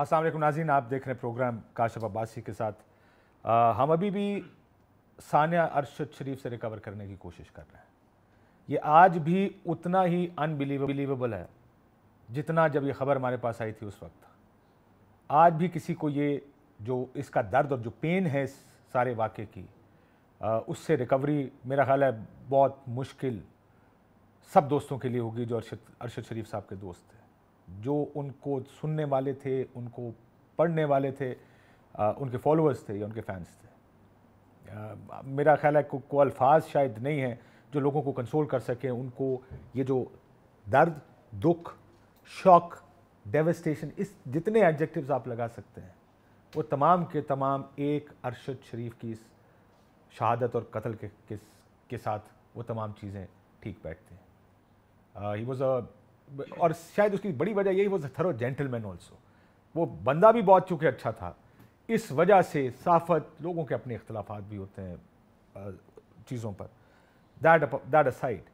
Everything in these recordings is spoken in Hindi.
असल नाजीन आप देख रहे हैं प्रोग्राम काशफ अब्बासी के साथ आ, हम अभी भी सानिया अरशद शरीफ से रिकवर करने की कोशिश कर रहे हैं ये आज भी उतना ही अनबिलीवेबल है जितना जब ये खबर हमारे पास आई थी उस वक्त आज भी किसी को ये जो इसका दर्द और जो पेन है इस सारे वाक़े की आ, उससे रिकवरी मेरा ख्याल है बहुत मुश्किल सब दोस्तों के लिए होगी जो अरशद अरशद शरीफ साहब के दोस्त थे जो उनको सुनने वाले थे उनको पढ़ने वाले थे आ, उनके फॉलोअर्स थे या उनके फैंस थे आ, मेरा ख्याल है को, को अल्फाज शायद नहीं हैं जो लोगों को कंसोल कर सकें उनको ये जो दर्द दुख शौक डेवस्टेशन इस जितने एडजेक्टिव्स आप लगा सकते हैं वो तमाम के तमाम एक अरशद शरीफ की इस शहादत और कत्ल के किस के साथ वो तमाम चीज़ें ठीक बैठते हैं ही वॉज़ अ और शायद उसकी बड़ी वजह यही वो थरो जेंटलमैन ऑल्सो वो बंदा भी बहुत चूँकि अच्छा था इस वजह से साफत लोगों के अपने अख्तिलाफ़ भी होते हैं चीज़ों पर दैट दैट असाइड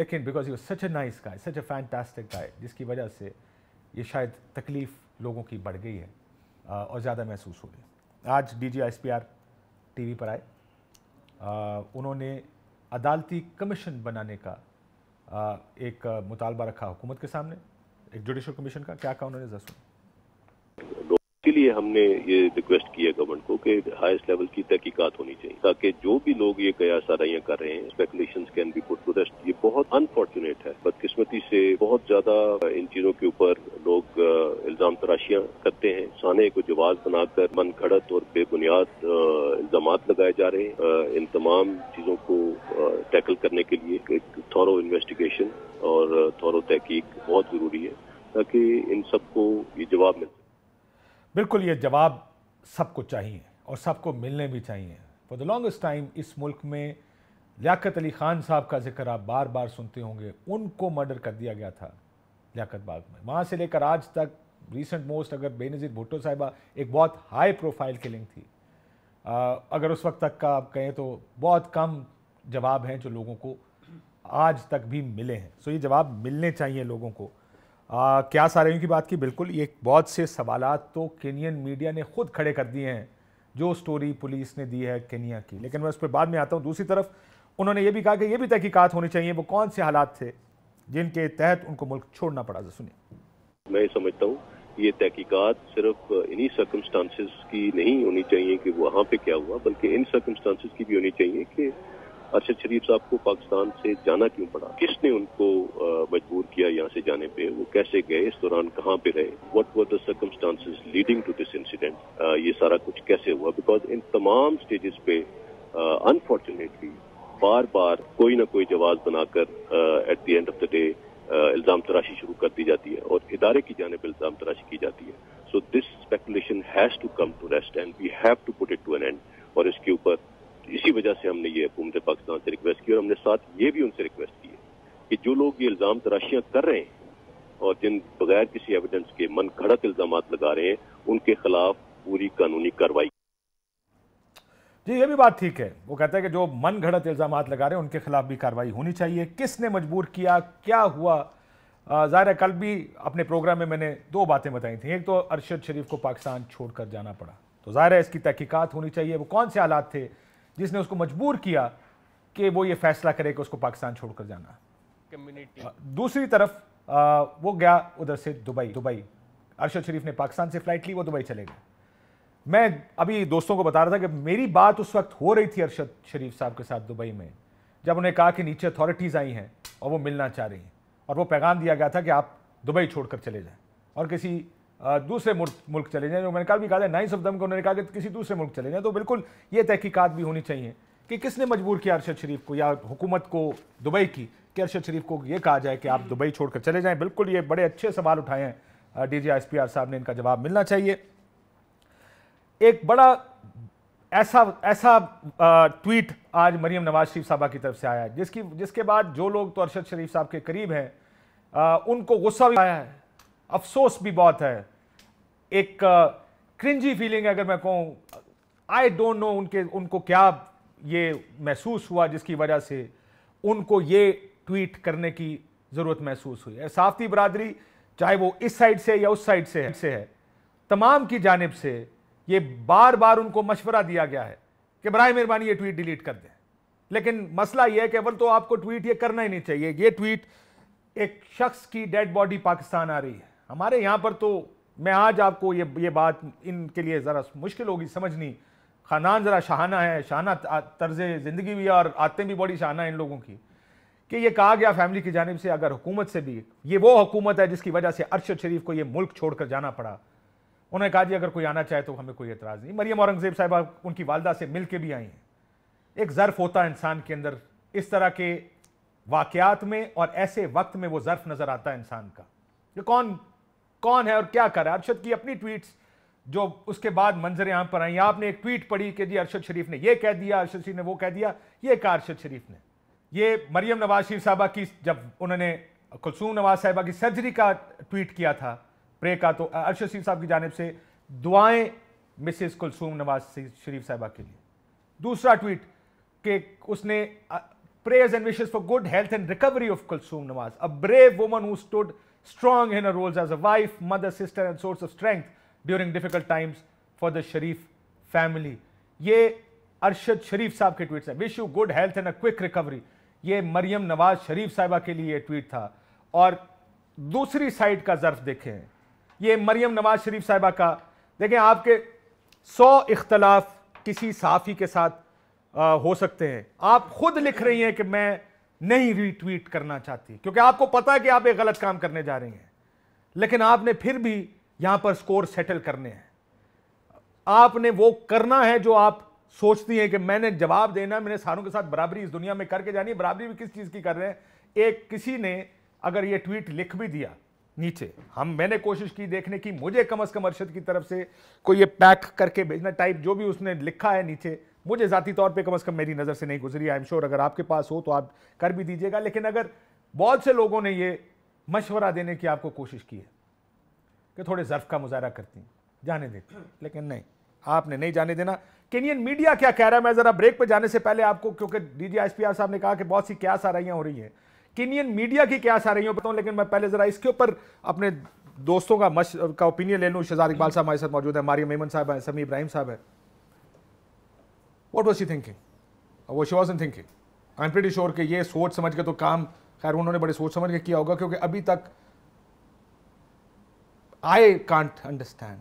लेकिन because you such a nice guy such a fantastic guy जिसकी वजह से ये शायद तकलीफ़ लोगों की बढ़ गई है और ज़्यादा महसूस हो रही आज D G S P R T V पर आए उन्होंने अदालती कमीशन बनाने का एक मुतालबा रखा हुकूमत के सामने एक जुडिशल कमीशन का क्या कहा उन्होंने दस इसीलिए हमने ये रिक्वेस्ट किया गवर्नमेंट को कि हाईएस्ट लेवल की तहकीकात होनी चाहिए ताकि जो भी लोग ये कयास साराइयाँ कर रहे हैं speculation can be put to rest ये बहुत अनफॉर्चुनेट है बदकिस्मती से बहुत ज्यादा इन चीजों के ऊपर लोग इल्जाम तराशियां करते हैं साने को जवाब बनाकर मन घड़त और बेबुनियाद इल्जाम लगाए जा रहे हैं इन तमाम चीजों को टैकल करने के लिए एक थॉरो इन्वेस्टिगेशन और थॉरो तहकीक बहुत जरूरी है ताकि इन सबको ये जवाब मिले बिल्कुल ये जवाब सबको चाहिए और सबको मिलने भी चाहिए फॉर द लॉन्गेस्ट टाइम इस मुल्क में लियाकत अली ख़ान साहब का जिक्र आप बार बार सुनते होंगे उनको मर्डर कर दिया गया था लियाकत बाग में वहाँ से लेकर आज तक रिसेंट मोस्ट अगर बेनज़ीर भुट्टो साहिबा एक बहुत हाई प्रोफाइल किलिंग थी आ, अगर उस वक्त तक का आप कहें तो बहुत कम जवाब हैं जो लोगों को आज तक भी मिले हैं सो ये जवाब मिलने चाहिए लोगों को आ, क्या सारियों की बात की बिल्कुल ये बहुत से सवाल तो केनियन मीडिया ने खुद खड़े कर दिए हैं जो स्टोरी पुलिस ने दी है केनिया की लेकिन मैं उस पर बाद में आता हूँ दूसरी तरफ उन्होंने ये भी कहा कि ये भी तहकीकात होनी चाहिए वो कौन से हालात थे जिनके तहत उनको मुल्क छोड़ना पड़ा सुनिए मैं समझता हूँ ये तहकीकात सिर्फ इन्हीं सर्कमस्टांसिस की नहीं होनी चाहिए कि वहाँ पे क्या हुआ बल्कि इन सर्कमस्टांसिस की भी होनी चाहिए कि अरशद शरीफ साहब को पाकिस्तान से जाना क्यों पड़ा किसने उनको मजबूर किया यहाँ से जाने पे वो कैसे गए इस दौरान कहाँ पे रहे whatever circumstances leading to this incident ये सारा कुछ कैसे हुआ बिकॉज इन तमाम स्टेजेस पे अनफॉर्चुनेटली बार बार कोई ना कोई जवाब बनाकर at the end of the day इल्जाम तराशी शुरू कर दी जाती है और इदारे की जानब इल्जाम तराशी की जाती है so this speculation has to come to rest and we have to put it to an end और इसके ऊपर इसी वजह से हमने ये हुकूमत पाकिस्तान से रिक्वेस्ट की और हमने साथ ये भी उनसे रिक्वेस्ट की है कि जो लोग ये इल्ज़ाम तराशियाँ कर रहे हैं और जिन बगैर किसी एविडेंस के मन घड़त इल्ज़ाम लगा रहे हैं उनके खिलाफ पूरी कानूनी कार्रवाई जी ये भी बात ठीक है वो कहता है कि जो मन घड़त इल्ज़ाम लगा रहे हैं उनके खिलाफ भी कार्रवाई होनी चाहिए किसने मजबूर किया क्या हुआ ज़ाहिर कल भी अपने प्रोग्राम में मैंने दो बातें बताई थी एक तो अरशद शरीफ को पाकिस्तान छोड़कर जाना पड़ा तो ज़ाहिर है इसकी तहकीकत होनी चाहिए वो कौन से हालात थे जिसने उसको मजबूर किया कि वो ये फैसला करे कि उसको पाकिस्तान छोड़कर जाना कम्युनिटी दूसरी तरफ आ, वो गया उधर से दुबई दुबई अरशद शरीफ ने पाकिस्तान से फ़्लाइट ली वो दुबई चले गए मैं अभी दोस्तों को बता रहा था कि मेरी बात उस वक्त हो रही थी अरशद शरीफ साहब के साथ दुबई में जब उन्हें कहा कि नीचे अथॉरिटीज़ आई हैं और वो मिलना चाह रही हैं और वो पैगाम दिया गया था कि आप दुबई छोड़कर चले जाएं और किसी दूसरे मुल्क चले जाएँ जो मैंने कहा भी कहा नाइन्स ऑफ दम को उन्होंने कहा कि किसी दूसरे मुल्क चले जाएँ तो बिल्कुल ये तहकीक़त भी होनी चाहिए कि किसने मजबूर किया अरशद शरीफ को या हुकूमत को दुबई की कि अरशद शरीफ को ये कहा जाए कि आप दुबई छोड़कर चले जाएँ बिल्कुल ये बड़े अच्छे सवाल उठाए हैं D G S P R साहब ने इनका जवाब मिलना चाहिए एक बड़ा ऐसा ऐसा ट्वीट आज मरीम नवाज शरीफ साहबा की तरफ से आया है जिसकी जिसके बाद जो लोग तो अरशद शरीफ साहब के करीब हैं उनको गुस्सा भी आया है अफसोस भी बहुत है एक क्रिंजी फीलिंग अगर मैं कहूँ आई डोंट नो उनके उनको क्या ये महसूस हुआ जिसकी वजह से उनको ये ट्वीट करने की ज़रूरत महसूस हुई है साफ्ती बरदरी चाहे वो इस साइड से या उस साइड से से है तमाम की जानब से ये बार बार उनको मशवरा दिया गया है कि बरए मेहरबानी ये ट्वीट डिलीट कर दें लेकिन मसला यह है कि अवल तो आपको ट्वीट ये करना ही नहीं चाहिए ये ट्वीट एक शख्स की डेड बॉडी पाकिस्तान आ रही है हमारे यहाँ पर तो मैं आज आपको ये ये बात इनके लिए ज़रा मुश्किल होगी समझनी खानदान ज़रा शाहाना है शाहाना तर्ज ज़िंदगी भी और आते भी बड़ी शाहाना है इन लोगों की कि ये कहा गया फैमिली की जानब से अगर हुकूमत से भी ये वो हुकूमत है जिसकी वजह से अरशद शरीफ को ये मुल्क छोड़कर जाना पड़ा उन्होंने कहा जी अगर कोई आना चाहे तो हमें कोई एतराज़ नहीं मरियम औरंगज़ेब साहब उनकी वालदा से मिल के भी आई हैं एक ज़र्फ़ होता है इंसान के अंदर इस तरह के वाक़ात में और ऐसे वक्त में वो ज़र्फ़ नज़र आता है इंसान का ये कौन कौन है और क्या कर रहा है अरशद की अपनी ट्वीट्स जो उसके बाद मंजर यहां पर आई आपने एक ट्वीट पढ़ी कि जी अरशद शरीफ ने यह कह दिया अरशद शरीफ ने वो कह दिया ये कहा अरशद शरीफ ने ये मरियम नवाज शरीफ साहबा की जब उन्होंने कुलसूम नवाज साहिबा की सर्जरी का ट्वीट किया था प्रे का तो अरशद शरीफ साहब की जानब से दुआएं मिसेस कुलसूम नवाज शरीफ साहिबा के लिए दूसरा ट्वीट कि उसने prayers and wishes for good health and recovery of Kulsoom Nawaz a brave woman who stood strong in her roles as a wife, mother, sister, and source of strength during difficult times for the Sharif family. ये अरशद शरीफ साहब के ट्वीट हैं wish you good health and a quick recovery ये मरियम नवाज शरीफ साहिबा के लिए ट्वीट था और दूसरी साइड का ज़र्फ देखें ये मरियम नवाज शरीफ साहिबा का देखें आपके सौ इख्तलाफ किसी साफ़ी के साथ आ, हो सकते हैं आप खुद लिख रही हैं कि मैं नहीं रीट्वीट करना चाहती क्योंकि आपको पता है कि आप एक गलत काम करने जा रही हैं लेकिन आपने फिर भी यहां पर स्कोर सेटल करने हैं आपने वो करना है जो आप सोचती हैं कि मैंने जवाब देना मैंने सारों के साथ बराबरी इस दुनिया में करके जानी है बराबरी भी किस चीज़ की कर रहे हैं एक किसी ने अगर ये ट्वीट लिख भी दिया नीचे हम मैंने कोशिश की देखने की मुझे कम अज़ कम अरशद की तरफ से कोई ये पैक करके भेजना टाइप जो भी उसने लिखा है नीचे मुझे ज़ाती तौर पे कम अज़ कम मेरी नज़र से नहीं गुजरी आई एम श्योर अगर आपके पास हो तो आप कर भी दीजिएगा लेकिन अगर बहुत से लोगों ने ये मशवरा देने की आपको कोशिश की है कि थोड़े ज़र्फ का मुजाहरा करती हैं जाने देती लेकिन नहीं आपने नहीं जाने देना केनियन मीडिया क्या कह रहा है मैं ज़रा ब्रेक पर जाने से पहले आपको क्योंकि डी जी साहब ने कहा कि बहुत सी क्या साराइयाँ हो रही हैं केनियन मीडिया की क्या साराइयाँ बताऊँ लेकिन मैं पहले ज़रा इसके ऊपर अपने दोस्तों का मश का ओपिनियन ले लूँ शहजाद इकबाल साहब हमारे साथ मौजूद है मारिया मेमन साहब हैं समी इब्राहिम साहब हैं वॉट वॉज यू थिंकिंग वो she was thinking I am pretty sure कि ये सोच समझ के तो काम खैर उन्होंने बड़े सोच समझ के किया होगा क्योंकि अभी तक आई कांट अंडरस्टैंड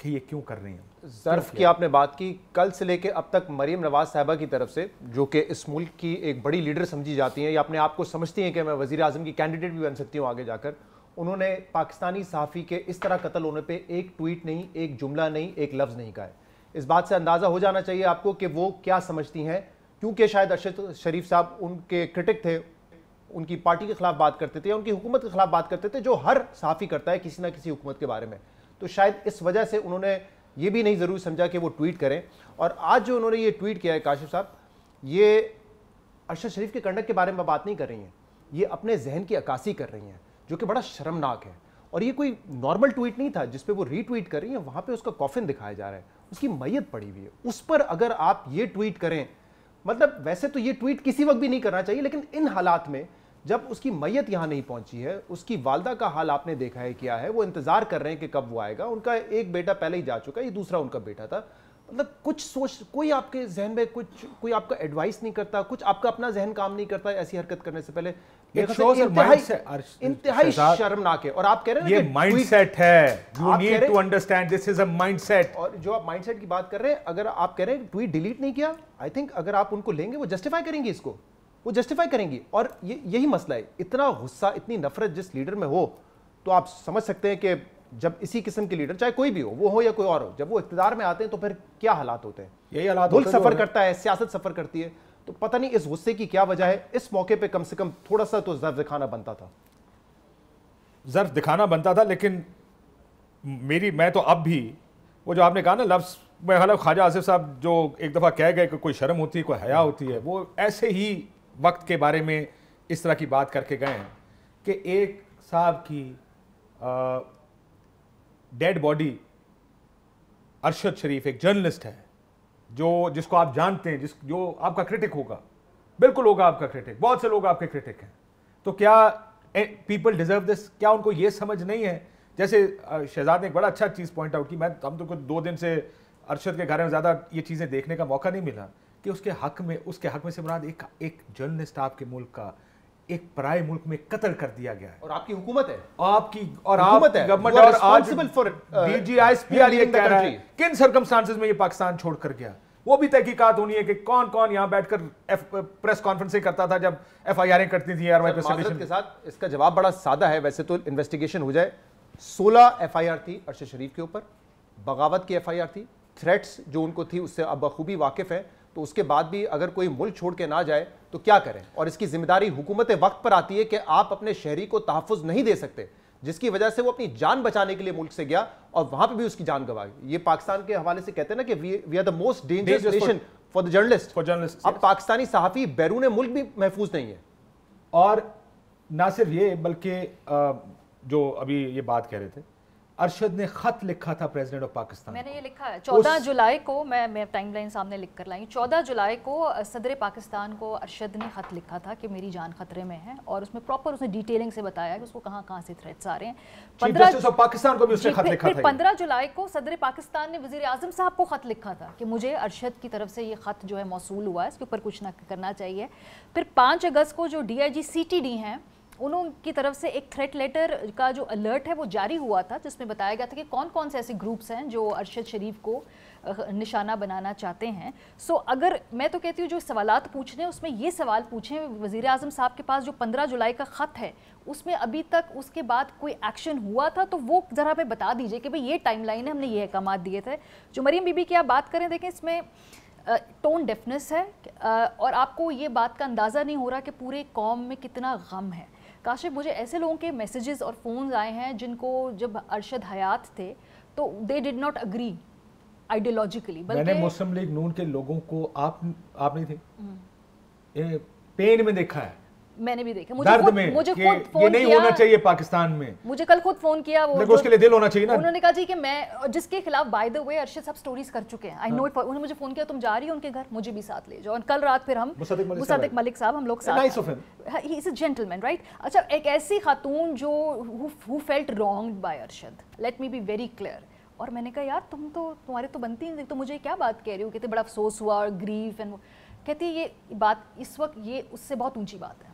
कि ये क्यों कर रही हैं ज़र्फ़ की आपने बात की कल से लेके अब तक मरीम नवाज साहबा की तरफ से जो कि इस मुल्क की एक बड़ी लीडर समझी जाती हैं या अपने आप को समझती हैं कि मैं वज़ी अजम की कैंडिडेट भी बन सकती हूँ आगे जाकर उन्होंने पाकिस्तानी सहाफ़ी के इस तरह कत्ल होने पर एक ट्वीट नहीं एक जुमला नहीं एक लफ्ज़ नहीं कहा है इस बात से अंदाज़ा हो जाना चाहिए आपको कि वो क्या समझती हैं क्योंकि शायद अरशद शरीफ साहब उनके क्रिटिक थे उनकी पार्टी के खिलाफ बात करते थे उनकी हुकूमत के खिलाफ बात करते थे जो हर साफ़ी करता है किसी ना किसी हुकूमत के बारे में तो शायद इस वजह से उन्होंने ये भी नहीं ज़रूर समझा कि वो ट्वीट करें और आज जो उन्होंने ये ट्वीट किया है काशिफ साहब ये अरशद शरीफ के कंडक के बारे में बात नहीं कर रही हैं ये अपने जहन की अक्सी कर रही हैं जो कि बड़ा शर्मनाक है और ये कोई नॉर्मल ट्वीट नहीं था जिसपे वो रीट्वीट कर रही हैं वहाँ पे उसका कॉफिन दिखाया जा रहा है उसकी मैयत पड़ी हुई है उस पर अगर आप ये ट्वीट करें मतलब वैसे तो ये ट्वीट किसी वक्त भी नहीं करना चाहिए लेकिन इन हालात में जब उसकी मैयत यहाँ नहीं पहुंची है उसकी वालदा का हाल आपने देखा है क्या है वो इंतजार कर रहे हैं कि कब वो आएगा उनका एक बेटा पहले ही जा चुका है ये दूसरा उनका बेटा था मतलब कुछ सोच कोई आपके जहन में कुछ कोई आपका एडवाइस नहीं करता कुछ आपका अपना जहन काम नहीं करता ऐसी हरकत करने से पहले तो इंतहाई शर्मनाक है और आप कह रहे हैं ये माइंडसेट है you need to understand this is a mindset और जो आप माइंडसेट की बात कर रहे हैं अगर आप कह रहे हैं ट्वीट डिलीट नहीं किया आई थिंक अगर आप उनको लेंगे वो जस्टिफाई करेंगे इसको वो जस्टिफाई करेंगी और ये यही मसला है इतना गुस्सा इतनी नफरत जिस लीडर में हो तो आप समझ सकते हैं कि जब इसी किस्म के लीडर चाहे कोई भी हो वो हो या कोई और हो जब वो इकतदार में आते हैं तो फिर क्या हालात होते हैं यही हालात मुल्क सफर करता है सियासत सफर करती है तो पता नहीं इस गुस्से की क्या वजह है इस मौके पर कम से कम थोड़ा सा तो जर्व दिखाना बनता था जर्फ दिखाना बनता था लेकिन मेरी मैं तो अब भी वो जो आपने कहा ना लफ्स मैं मतलब ख्वाजा आसिफ साहब जो एक दफ़ा कह गए कि कोई शर्म होती है कोई हया होती है वो ऐसे ही वक्त के बारे में इस तरह की बात करके गए हैं कि एक साहब की आ, डेड बॉडी अरशद शरीफ एक जर्नलिस्ट है जो जिसको आप जानते हैं जिस जो आपका क्रिटिक होगा बिल्कुल होगा आपका क्रिटिक बहुत से लोग आपके क्रिटिक हैं तो क्या पीपल डिजर्व दिस क्या उनको ये समझ नहीं है जैसे शहजाद ने एक बड़ा अच्छा चीज़ पॉइंट आउट की मैं हम तो कुछ दो दिन से अरशद के घर में ज़्यादा ये चीज़ें देखने का मौका नहीं मिला कि उसके हक में उसके हक में से मुराद एक एक जर्नलिस्ट आपके मुल्क का एक पराए मुल्क में कत्ल कर दिया गया है और आपकी हुकूमत है आपकी और हुकूमत है गवर्नमेंट और रिस्पांसिबल फॉर डीजीआईएसपीआर ये कह रहा है किन सरकमस्टेंसेस में ये पाकिस्तान छोड़कर गया वो भी तहकीकात होनी है कि कौन कौन यहां बैठकर प्रेस कॉन्फ्रेंसिंग uh, करता था जब एफ आई आर करती थी के साथ इसका जवाब बड़ा सादा है वैसे तो इन्वेस्टिगेशन हो जाए सोलह एफ आई आर थी अर्शद शरीफ के ऊपर बगावत की एफ आई आर थी थ्रेट्स जो उनको थी उससे अब बखूबी वाकिफ है तो उसके बाद भी अगर कोई मुल्क छोड़ के ना जाए तो क्या करें और इसकी जिम्मेदारी हुकूमत वक्त पर आती है कि आप अपने शहरी को तहफ़ नहीं दे सकते जिसकी वजह से वो अपनी जान बचाने के लिए मुल्क से गया और वहां पर भी उसकी जान गवाई ये पाकिस्तान के हवाले से कहते हैं ना कि we are the most dangerous nation for the journalist for journalist अब पाकिस्तानी सहाफ़ी बैरून मुल्क भी महफूज नहीं है और ना सिर्फ ये बल्कि जो अभी ये बात कह रहे थे अरशद ने खत लिखा था प्रेसिडेंट ऑफ पाकिस्तान मैंने ये लिखा है चौदह उस... जुलाई को मैं मैं टाइमलाइन सामने लिख कर लाई चौदह जुलाई को सदर पाकिस्तान को अरशद ने खत लिखा था कि मेरी जान खतरे में है और उसमें प्रॉपर उसने डिटेलिंग से बताया कि उसको कहाँ कहाँ से थ्रेट्स आ रहे हैं पंद्रह जुलाई को सदर पाकिस्तान ने वजीर आजम साहब को खत लिखा था कि मुझे अरशद की तरफ से ये खत जो है मौसू हुआ है इसके ऊपर कुछ ना करना चाहिए फिर पाँच अगस्त को जो D I G C T D हैं उनकी तरफ से एक थ्रेट लेटर का जो अलर्ट है वो जारी हुआ था जिसमें बताया गया था कि कौन कौन से ऐसे ग्रुप्स हैं जो अरशद शरीफ को निशाना बनाना चाहते हैं सो so, अगर मैं तो कहती हूँ जो सवाल पूछने उसमें ये सवाल पूछें वज़ी अजम साहब के पास जो पंद्रह जुलाई का ख़त है उसमें अभी तक उसके बाद कोई एक्शन हुआ था तो वो ज़रा हमें बता दीजिए कि भाई ये टाइमलाइन है हमने ये अहकाम दिए थे जो मरीम बीबी की आप बात करें देखें इसमें टोन डेफनेस है और आपको ये बात का अंदाज़ा नहीं हो रहा कि पूरे कौम में कितना गम है काशिफ मुझे ऐसे लोगों के मैसेजेस और फ़ोन आए हैं जिनको जब अरशद हयात थे तो they did not agree ideologically मैंने मुस्लिम लीग नून के लोगों को आप आप नहीं थे हम्म। पेन में देखा है मैंने भी देखा मुझे खुद, में मुझे खुद फोन ये नहीं किया, होना चाहिए पाकिस्तान में मुझे कल खुद फोन किया वो उसके लिए दिल होना चाहिए ना उन्होंने कहा जी कि मैं जिसके खिलाफ बाय द वे अर्शद सब स्टोरीज कर चुके हैं आई नो इट उन्होंने मुझे फोन किया तुम जा रही हो उनके घर मुझे भी साथ ले जाओ और कल रात फिर हम मुसादिक मलिक साहब हम लोग साथ जेंटलमैन राइट हाँ, अच्छा एक ऐसी खातून जो who felt wrong by Arshad let me be very clear और मैंने कहा यार तुम तो तुम्हारे तो बनती नहीं तो मुझे क्या बात कह रही हो कहते बड़ा अफसोस हुआ और ग्रीफ एंड कहती ये बात इस वक्त ये उससे बहुत ऊंची बात है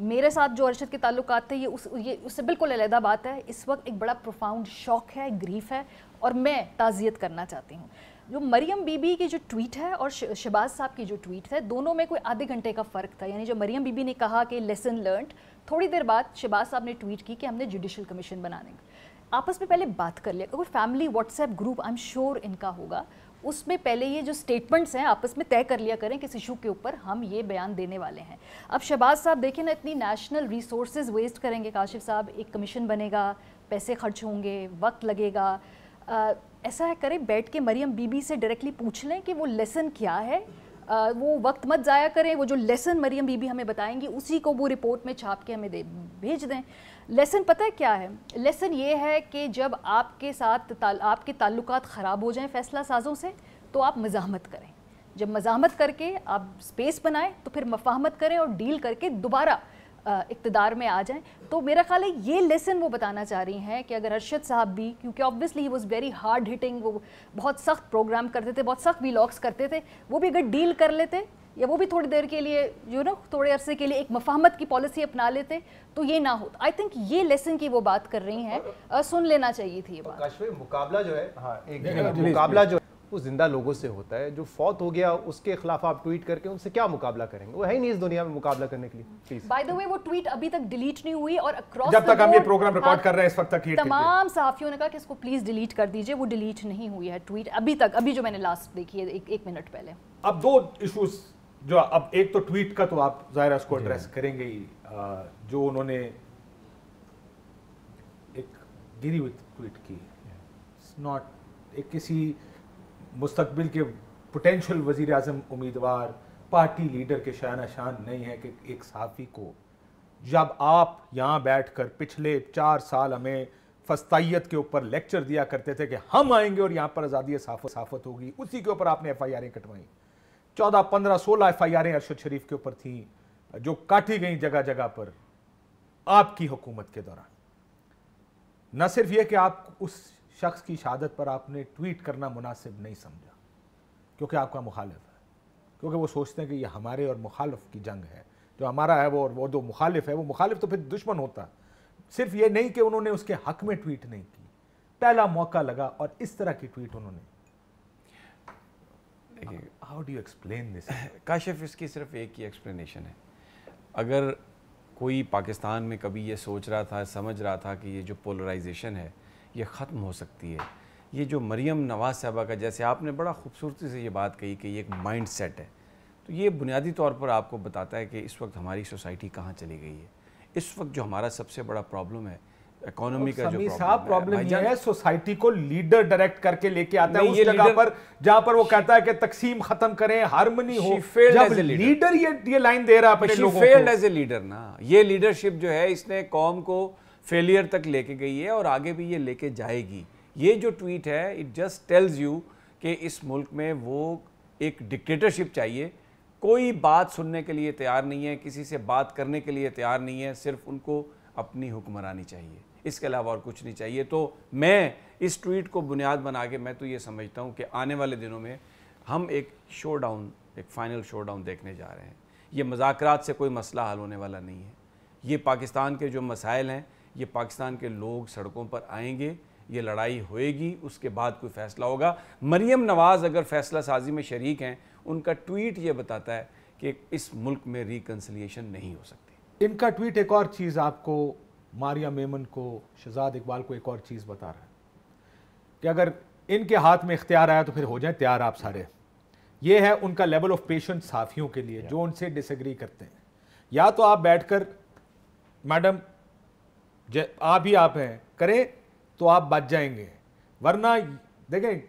मेरे साथ जो अरशद के ताल्लुक थे ये उस ये उससे बिल्कुल अलहदा बात है इस वक्त एक बड़ा प्रोफाउंड शौक है ग्रीफ है और मैं ताज़ियत करना चाहती हूँ जो मरियम बीबी की जो ट्वीट है और शहबाज साहब की जो ट्वीट है दोनों में कोई आधे घंटे का फ़र्क था यानी जो मरियम बीबी ने कहा कि लेसन लर्न थोड़ी देर बाद शबाज साहब ने ट्वीट की कि हमने जुडिशल कमीशन बनाने आपस में पहले बात कर लिया कोई family WhatsApp group I am sure इनका होगा उसमें पहले ये जो स्टेटमेंट्स हैं आपस में तय कर लिया करें किस इशू के ऊपर हम ये बयान देने वाले हैं अब शहबाज साहब देखें ना इतनी नेशनल रिसोर्स वेस्ट करेंगे काशिफ साहब एक कमीशन बनेगा पैसे खर्च होंगे वक्त लगेगा आ, ऐसा है करें बैठ के मरियम बीबी से डायरेक्टली पूछ लें कि वो लेसन क्या है आ, वो वक्त मत ज़ाया करें वो जो लेसन मरियम बीबी हमें बताएंगी उसी को वो रिपोर्ट में छाप के हमें दे भेज दें लेसन पता है क्या है लेसन ये है कि जब आपके साथ ताल, आपके ताल्लुक ख़राब हो जाएँ फ़ैसला साजों से तो आप मज़ामत करें जब मज़ामत करके आप स्पेस बनाएं तो फिर मफाहमत करें और डील करके दोबारा इकतदार में आ जाएं तो मेरा ख्याल है ये लेसन वो बताना चाह रही हैं कि अगर अरशद साहब भी क्योंकि obviously he was very hard hitting वो बहुत सख्त प्रोग्राम करते थे बहुत सख्त वीलॉग्स करते थे वो भी अगर डील कर लेते या वो भी थोड़ी देर के लिए यू नो थोड़े अरसे के लिए एक मफाहमत की पॉलिसी अपना लेते तो ये ना हो आई थिंक ये लेसन की वो बात कर रही हैं सुन लेना चाहिए थी ये बात मुकाबला जो है हाँ, एक मुकाबला जो वो जिंदा लोगों से होता है जो फौत हो गया उसके खिलाफ आप ट्वीट करके उनसे क्या मुकाबला करेंगे वो है ही नहीं इस दुनिया में मुकाबला करने के लिए बाय द वे वो ट्वीट अभी तक डिलीट नहीं हुई और अक्रॉस जब तक हम ये प्रोग्राम रिकॉर्ड कर रहे हैं इस वक्त तक तमाम सहाफियों ने कहा कि इसको प्लीज डिलीट कर दीजिए वो डिलीट नहीं हुई है ट्वीट अभी तक अभी जो मैंने लास्ट देखी है एक, एक मिनट पहले अब दो इशूज जो अब एक तो ट्वीट का तो आप जाहिर उसको एड्रेस करेंगे ही जो उन्होंने एक गिरी हुई ट्वीट की नॉट एक किसी मुस्तबिल के पोटेंशल वज़ी अजम उम्मीदवार पार्टी लीडर के शाना शान नहीं है कि एक सहाफ़ी को जब आप यहाँ बैठ कर पिछले चार साल हमें फस्ताइत के ऊपर लेक्चर दिया करते थे कि हम आएंगे और यहाँ पर आज़ादी साफत होगी उसी के ऊपर आपने एफ़ आई आरें कटवाई चौदह पंद्रह सोलह एफ़ आई आरें अरशद शरीफ के ऊपर थी जो काटी गई जगह जगह पर आपकी हुकूमत के दौरान न सिर्फ यह कि आप उस शख्स की शहादत पर आपने ट्वीट करना मुनासिब नहीं समझा क्योंकि आपका मुखालिफ है क्योंकि वो सोचते हैं कि ये हमारे और मुखालफ की जंग है जो हमारा है वो और वो जो मुखालिफ है वो मुखालिफ तो फिर दुश्मन होता सिर्फ ये नहीं कि उन्होंने उसके हक में ट्वीट नहीं की पहला मौका लगा और इस तरह की ट्वीट उन्होंने how do explain this Kashif इसकी सिर्फ एक ही एक्सप्लेनेशन है अगर कोई पाकिस्तान में कभी ये सोच रहा था समझ रहा था कि ये जो पोलराइजेशन है ये ख़त्म हो सकती है ये जो मरियम नवाज़ साहबा का जैसे आपने बड़ा खूबसूरती से ये बात कही कि ये एक माइंड सेट है तो ये बुनियादी तौर पर आपको बताता है कि इस वक्त हमारी सोसाइटी कहाँ चली गई है इस वक्त जो हमारा सबसे बड़ा प्रॉब्लम है इकोनॉमी का जो प्रॉब्लम है, है सोसाइटी को लीडर डायरेक्ट करके लेके आता है उस जगह पर जहां पर वो कहता है कि तकसीम खत्म करें हार्मनी हो जब लीडर ये ये लाइन दे रहा है अपने लोगों को फेल्ड एज ए लीडर ना ये लीडरशिप जो है इसने कौम को फेलियर तक लेके गई है और आगे भी ये लेके जाएगी ये जो ट्वीट है इट जस्ट टेल्स यू कि इस मुल्क में वो एक डिक्टेटरशिप चाहिए कोई बात सुनने के लिए तैयार नहीं है किसी से बात करने के लिए तैयार नहीं है सिर्फ उनको अपनी हुक्मरानी चाहिए इसके अलावा और कुछ नहीं चाहिए तो मैं इस ट्वीट को बुनियाद बना के मैं तो ये समझता हूँ कि आने वाले दिनों में हम एक शो डाउन एक फ़ाइनल शो डाउन देखने जा रहे हैं ये मजाक से कोई मसला हल होने वाला नहीं है ये पाकिस्तान के जो मसाइल हैं ये पाकिस्तान के लोग सड़कों पर आएंगे ये लड़ाई होएगी उसके बाद कोई फैसला होगा मरीम नवाज़ अगर फैसला साजी में शरीक हैं उनका ट्वीट ये बताता है कि इस मुल्क में रिकन्सलिएशन नहीं हो सकती इनका ट्वीट एक और चीज़ आपको मारिया मेमन को शहजाद इकबाल को एक और चीज़ बता रहा है कि अगर इनके हाथ में इख्तियार आया तो फिर हो जाए तैयार आप सारे ये है उनका लेवल ऑफ पेशेंस साफियों के लिए जो उनसे डिसग्री करते हैं या तो आप बैठकर मैडम आप ही आप हैं करें तो आप बच जाएंगे वरना देखें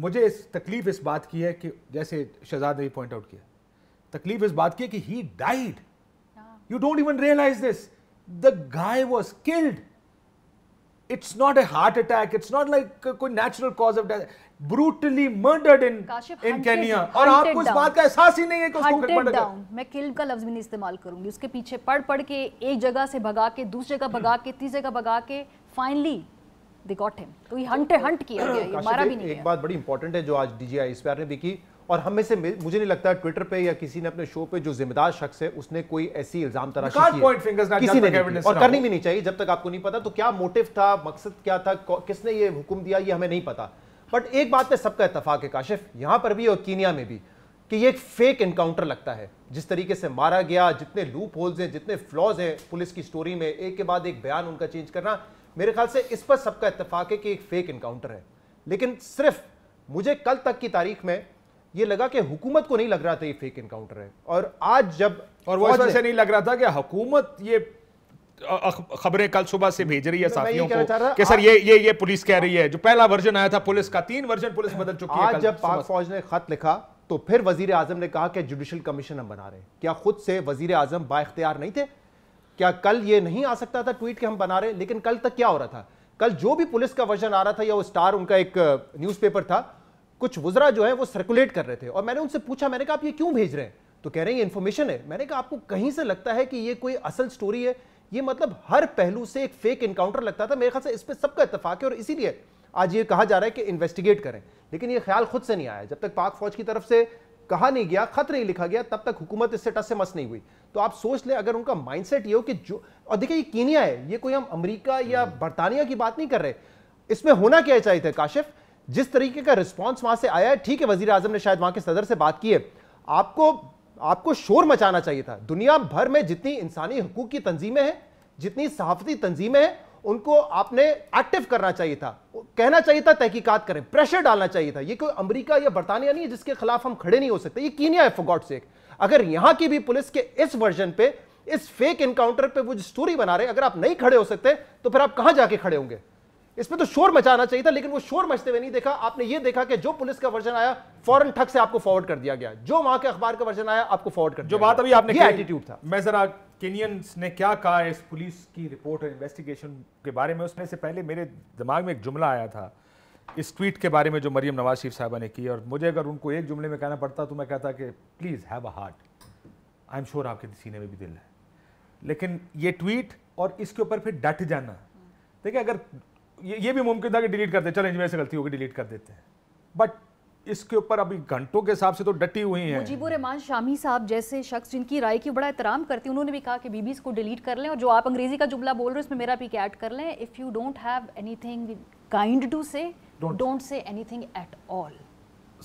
मुझे इस तकलीफ इस बात की है कि जैसे शहजाद ने पॉइंट आउट किया तकलीफ इस बात की है कि he died you don't even realise this the guy was killed it's not a heart attack it's not like कोई natural cause of death brutally murdered in in Kenya और आपको इस बात का एहसास ही नहीं है कि उसको मर्डर मैं किल का लफ्ज भी नहीं इस्तेमाल करूंगी उसके पीछे पढ़ पढ़ के एक जगह से भगा के दूसरी जगह भगा के तीसरी जगह भगा के फाइनली दे गॉट हिम तो ये हंट हंट तो किया गया ये मारा भी नहीं एक बात बड़ी इंपॉर्टेंट है जो आज डीजीआई इस ने देखी और हमें से मुझे नहीं लगता ट्विटर पे या किसी ने अपने शो पे जो जिम्मेदार शख्स है उसने कोई ऐसी इल्जाम तराशी की किसी ने नहीं और करनी भी नहीं चाहिए जब तक आपको नहीं पता तो क्या मोटिव था मकसद क्या था किसने ये हुक्म दिया ये हमें नहीं पता बट एक बात पे सबका इतफाक है काशिफ यहां पर भी और कीनिया में भी कि ये एक फेक इनकाउंटर लगता है जिस तरीके से मारा गया जितने लूप होल्स हैं जितने फ्लॉज हैं पुलिस की स्टोरी में एक के बाद एक बयान उनका चेंज करना मेरे ख्याल से इस पर सबका इतफाक है कि एक फेक इनकाउंटर है लेकिन सिर्फ मुझे कल तक की तारीख में ये लगा कि हुकूमत को नहीं लग रहा था ये फेक इनकाउंटर है और आज जब और वो ऐसा नहीं लग रहा था कि हुकूमत ये खबरें कल सुबह से भेज रही है साथियों को कि सर ये ये ये पुलिस कह रही है जो पहला वर्जन आया था पुलिस का तीन वर्जन पुलिस बदल चुकी है जब पाक फौज ने खत लिखा तो फिर वजीर आजम ने कहा कि जुडिशल कमीशन हम बना रहे हैं क्या खुद से वजीर आजम बाख्तियार नहीं थे क्या कल ये नहीं आ सकता था ट्वीट के हम बना रहे लेकिन कल तक क्या हो रहा था कल जो भी पुलिस का वर्जन आ रहा था या वो स्टार उनका एक न्यूज़पेपर था कुछ वुजरा जो है वो सर्कुलेट कर रहे थे और मैंने उनसे पूछा मैंने कहा आप ये क्यों भेज रहे हैं तो कह रहे हैं ये इन्फॉर्मेशन है मैंने कहा आपको कहीं से लगता है कि ये कोई असल स्टोरी है ये मतलब हर पहलू से एक फेक इनकाउंटर लगता था मेरे ख्याल से इस पर सबका इतफाक है और इसीलिए आज ये कहा जा रहा है कि इन्वेस्टिगेट करें लेकिन ये ख्याल खुद से नहीं आया जब तक पाक फौज की तरफ से कहा नहीं गया खत नहीं लिखा गया तब तक हुकूमत इससे टस से मस नहीं हुई तो आप सोच ले अगर उनका माइंडसेट ये हो कि जो और देखिए ये कीनिया है ये कोई हम अमेरिका या हम्म। बर्तानिया की बात नहीं कर रहे इसमें होना क्या चाहिए था काशिफ जिस तरीके का रिस्पॉन्स वहां से आया है ठीक है वजीर आजम ने शायद वहां के सदर से बात की है आपको आपको शोर मचाना चाहिए था दुनिया भर में जितनी इंसानी हकूक की तंजीमें हैं जितनी सहाफती तंजीमें हैं उनको आपने एक्टिव करना चाहिए था कहना चाहिए था तहकीकात करें प्रेशर डालना चाहिए था ये कोई अमेरिका या बरतानिया नहीं है जिसके खिलाफ हम खड़े नहीं हो सकते ये कीनिया है फॉर सेक अगर यहां की भी पुलिस के इस वर्जन पे इस फेक इनकाउंटर पे वो स्टोरी बना रहे अगर आप नहीं खड़े हो सकते तो फिर आप कहां जाके खड़े होंगे इसमें तो शोर मचाना चाहिए था लेकिन वो शोर मचते हुए नहीं देखा आपने ये देखा कि जो पुलिस का वर्जन आया फौरन ठग से आपको फॉरवर्ड कर दिया गया जो वहां के अखबार का वर्जन आया आपको फॉरवर्ड कर जो बात अभी आपने एटीट्यूड था मैं जरा केनियंस ने क्या कहा इस पुलिस की रिपोर्ट और इन्वेस्टिगेशन के बारे में उसमें से पहले मेरे दिमाग में एक जुमला आया था इस ट्वीट के बारे में जो मरियम नवाज शरीफ साहबा ने की और मुझे अगर उनको एक जुमले में कहना पड़ता तो मैं कहता कि please have a heart I am sure आपके सीने में भी दिल है लेकिन ये ट्वीट और इसके ऊपर फिर डट जाना देखिए अगर ये ये भी मुमकिन था कि डिलीट कर दे चलें वैसे गलती होगी डिलीट कर देते हैं बट इसके ऊपर अभी घंटों के हिसाब से तो डटी हुई है मुजीबुर रहमान शामी साहब जैसे शख्स जिनकी राय की बड़ा एहतराम करती उन्होंने भी कहा कि बीबीस को डिलीट कर लें और जो आप अंग्रेजी का जुमला बोल रहे हो उसमें मेरा भी ऐड कर लें if you don't have anything kind to say don't say anything at all